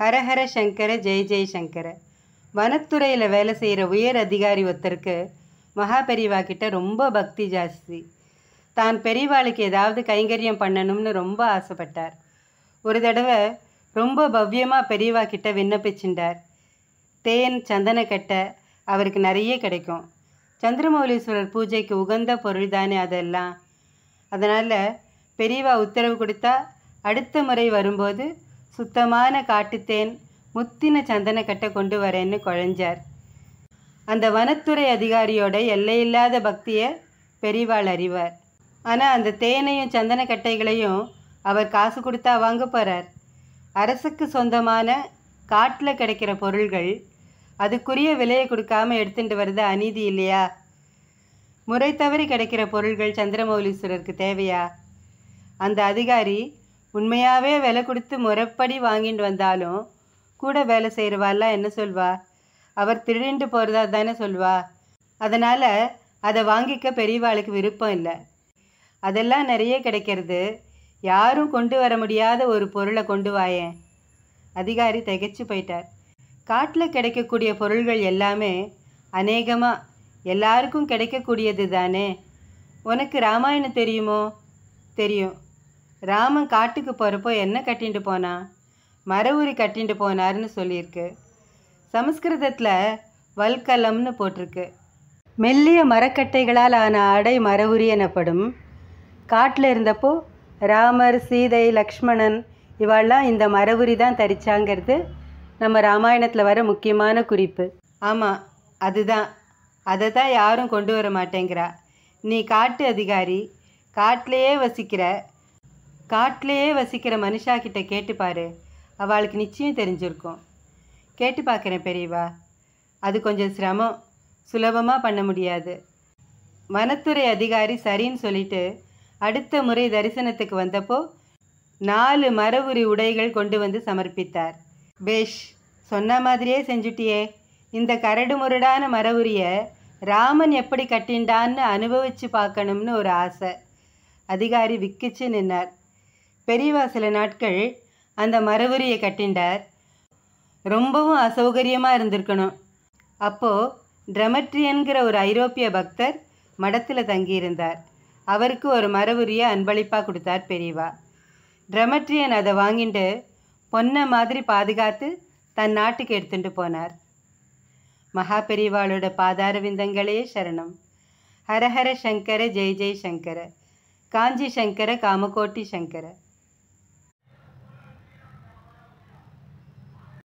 ஹரஹர சங்கர ஜெய் ஜெய் வனத்துறையில் வேலை செய்கிற உயர் அதிகாரி ஒருத்தருக்கு மகா பெரியவா கிட்ட ரொம்ப பக்தி ஜாஸ்தி தான் பெரியவாளுக்கு ஏதாவது கைங்கரியம் பண்ணணும்னு ரொம்ப ஆசைப்பட்டார் ஒரு தடவை ரொம்ப பவ்யமாக பெரியவா கிட்ட விண்ணப்பிச்சுட்டார் தேன் கட்ட அவருக்கு நிறைய கிடைக்கும் சந்திரமௌலீஸ்வரர் பூஜைக்கு உகந்த பொருள் தானே அதெல்லாம் அதனால் பெரியவா உத்தரவு கொடுத்தா அடுத்த முறை வரும்போது சுத்தமான காட்டுத்தேன் முத்தின சந்தனக்கட்டை கொண்டு வரேன்னு குழஞ்சார் அந்த வனத்துறை அதிகாரியோட எல்லையில்லாத பக்தியை பெரிவாள் அறிவார் ஆனால் அந்த தேனையும் சந்தனக்கட்டைகளையும் அவர் காசு கொடுத்தா வாங்க போகிறார் அரசுக்கு சொந்தமான காட்டில் கிடைக்கிற பொருள்கள் அதுக்குரிய விலையை கொடுக்காம எடுத்துட்டு வர்றது அநீதி இல்லையா முறை தவறி கிடைக்கிற பொருள்கள் சந்திரமௌலீஸ்வரருக்கு தேவையா அந்த அதிகாரி உண்மையாகவே விலை கொடுத்து முறைப்படி வாங்கிட்டு வந்தாலும் கூட வேலை செய்கிறவாள்லாம் என்ன சொல்வா அவர் திருடிண்டு போகிறதா தானே சொல்வா அதனால் அதை வாங்கிக்க பெரியவாளுக்கு விருப்பம் இல்லை அதெல்லாம் நிறைய கிடைக்கிறது யாரும் கொண்டு வர முடியாத ஒரு பொருளை கொண்டு வாயேன் அதிகாரி திகைச்சு போயிட்டார் காட்டில் கிடைக்கக்கூடிய பொருள்கள் எல்லாமே அநேகமாக எல்லாருக்கும் கிடைக்கக்கூடியது தானே உனக்கு ராமாயணம் தெரியுமோ தெரியும் ராமன் காட்டுக்கு போகிறப்போ என்ன கட்டிட்டு போனா மரவுரி கட்டிட்டு போனார்னு சொல்லியிருக்கு சமஸ்கிருதத்தில் வல்கலம்னு போட்டிருக்கு மெல்லிய மரக்கட்டைகளால் ஆன ஆடை மரவுரி எனப்படும் காட்டில் இருந்தப்போ ராமர் சீதை லக்ஷ்மணன் இவாள்லாம் இந்த மரவுரி தான் தரிச்சாங்கிறது நம்ம ராமாயணத்தில் வர முக்கியமான குறிப்பு ஆமாம் அதுதான் அதை தான் யாரும் கொண்டு வர மாட்டேங்கிறா நீ காட்டு அதிகாரி காட்டிலேயே வசிக்கிற காட்டிலேயே வசிக்கிற மனுஷா கிட்ட கேட்டுப்பாரு அவளுக்கு நிச்சயம் தெரிஞ்சிருக்கும் கேட்டு பார்க்குறேன் பெரியவா அது கொஞ்சம் சிரமம் சுலபமாக பண்ண முடியாது வனத்துறை அதிகாரி சரின்னு சொல்லிட்டு அடுத்த முறை தரிசனத்துக்கு வந்தப்போ நாலு மரவுரி உடைகள் கொண்டு வந்து சமர்ப்பித்தார் பேஷ் சொன்ன மாதிரியே செஞ்சுட்டியே இந்த கரடு முரடான மரவுரியை ராமன் எப்படி கட்டின்டான்னு அனுபவிச்சு பார்க்கணும்னு ஒரு ஆசை அதிகாரி விக்கிச்சு நின்னார் பெரியவா சில நாட்கள் அந்த மரவரியை கட்டிண்டார் ரொம்பவும் அசௌகரியமாக இருந்திருக்கணும் அப்போது ட்ரமட்ரியன்கிற ஒரு ஐரோப்பிய பக்தர் மடத்தில் தங்கியிருந்தார் அவருக்கு ஒரு மரவுரியை அன்பளிப்பாக கொடுத்தார் பெரியவா ட்ரமட்ரியன் அதை வாங்கிட்டு பொன்னை மாதிரி பாதுகாத்து தன் நாட்டுக்கு எடுத்துட்டு போனார் மகா பெரிவாளோட பாதார விந்தங்களே சரணம் ஹரஹர சங்கர ஜெய் ஜெய் சங்கர காஞ்சி சங்கர காமகோட்டி சங்கரை